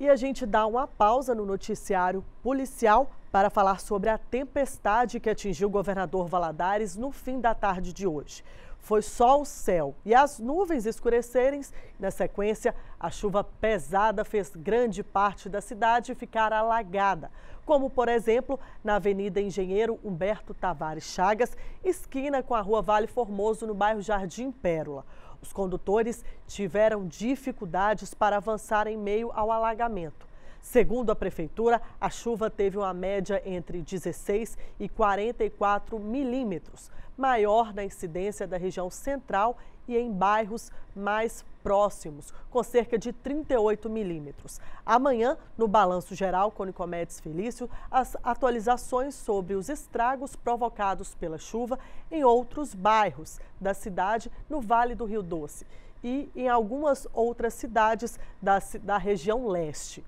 E a gente dá uma pausa no noticiário policial para falar sobre a tempestade que atingiu o governador Valadares no fim da tarde de hoje foi só o céu e as nuvens escurecerem. Na sequência, a chuva pesada fez grande parte da cidade ficar alagada, como, por exemplo, na Avenida Engenheiro Humberto Tavares Chagas, esquina com a Rua Vale Formoso, no bairro Jardim Pérola. Os condutores tiveram dificuldades para avançar em meio ao alagamento. Segundo a prefeitura, a chuva teve uma média entre 16 e 44 milímetros, maior na incidência da região central e em bairros mais próximos, com cerca de 38 milímetros. Amanhã, no Balanço Geral com Nicomedes Felício, as atualizações sobre os estragos provocados pela chuva em outros bairros da cidade no Vale do Rio Doce e em algumas outras cidades da, da região leste.